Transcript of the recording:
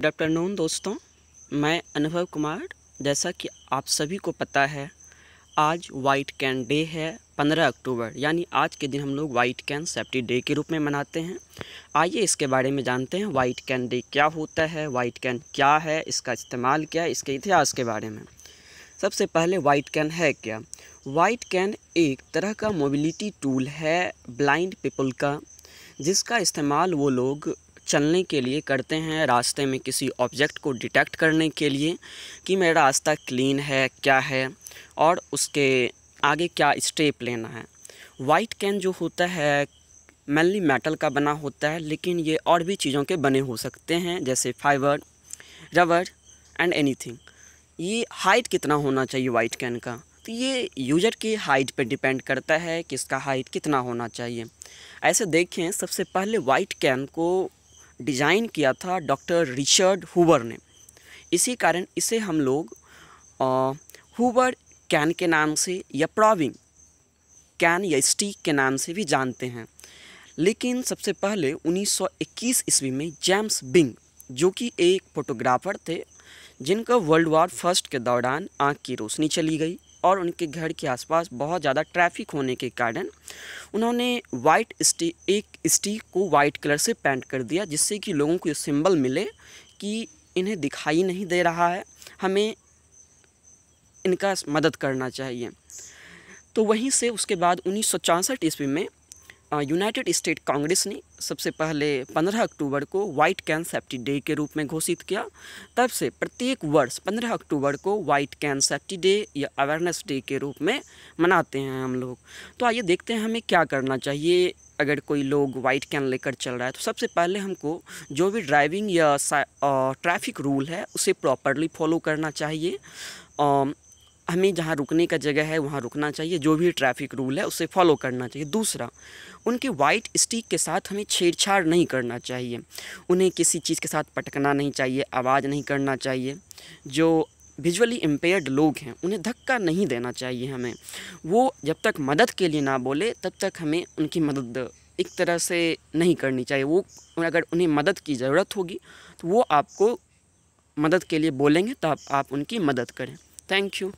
good afternoon दोस्तों मैं अनुभव कुमार जैसा कि आप सभी को पता है आज वाइट कैन डे है 15 अक्टूबर यानी आज के दिन हम लोग वाइट कैन सेफ्टी डे के रूप में मनाते हैं आइए इसके बारे में जानते हैं वाइट कैन डे क्या होता है वाइट कैन क्या है इसका इस्तेमाल क्या है इसके इतिहास के बारे में सबसे पहले वाइट कैन है क्या वाइट कैन एक तरह का मोबिलिटी टूल है ब्लाइंड पीपल का जिसका इस्तेमाल वो लोग चलने के लिए करते हैं रास्ते में किसी ऑब्जेक्ट को डिटेक्ट करने के लिए कि मेरा रास्ता क्लीन है क्या है और उसके आगे क्या स्टेप लेना है वाइट कैन जो होता है मेनली मेटल का बना होता है लेकिन ये और भी चीज़ों के बने हो सकते हैं जैसे फाइबर रबर एंड एनीथिंग ये हाइट कितना होना चाहिए वाइट कैन का तो ये यूजर की हाइट पर डिपेंड करता है कि इसका हाइट कितना होना चाहिए ऐसे देखें सबसे पहले वाइट कैन को डिज़ाइन किया था डॉक्टर रिचर्ड हुबर ने इसी कारण इसे हम लोग हुबर कैन के नाम से या प्रॉविंग कैन या स्टीक के नाम से भी जानते हैं लेकिन सबसे पहले 1921 ईस्वी में जेम्स बिंग जो कि एक फोटोग्राफर थे जिनका वर्ल्ड वार फर्स्ट के दौरान आँख की रोशनी चली गई और उनके घर के आसपास बहुत ज़्यादा ट्रैफिक होने के कारण उन्होंने वाइट स्टी एक स्टीक को वाइट कलर से पेंट कर दिया जिससे कि लोगों को ये सिंबल मिले कि इन्हें दिखाई नहीं दे रहा है हमें इनका मदद करना चाहिए तो वहीं से उसके बाद उन्नीस सौ ईस्वी में यूनाइटेड स्टेट कांग्रेस ने सबसे पहले 15 अक्टूबर को वाइट कैन सेफ्टी डे के रूप में घोषित किया तब से प्रत्येक वर्ष 15 अक्टूबर को वाइट कैन सेफ्टी डे या अवेयरनेस डे के रूप में मनाते हैं हम लोग तो आइए देखते हैं हमें क्या करना चाहिए अगर कोई लोग वाइट कैन लेकर चल रहा है तो सबसे पहले हमको जो भी ड्राइविंग या ट्रैफिक रूल है उसे प्रॉपरली फॉलो करना चाहिए हमें जहाँ रुकने का जगह है वहाँ रुकना चाहिए जो भी ट्रैफिक रूल है उसे फॉलो करना चाहिए दूसरा उनके वाइट स्टिक के साथ हमें छेड़छाड़ नहीं करना चाहिए उन्हें किसी चीज़ के साथ पटकना नहीं चाहिए आवाज़ नहीं करना चाहिए जो विजुअली इम्पेयर्ड लोग हैं उन्हें धक्का नहीं देना चाहिए हमें वो जब तक मदद के लिए ना बोले तब तक हमें उनकी मदद एक तरह से नहीं करनी चाहिए वो अगर उन्हें मदद की ज़रूरत होगी तो वो आपको मदद के लिए बोलेंगे तब आप उनकी मदद करें थैंक यू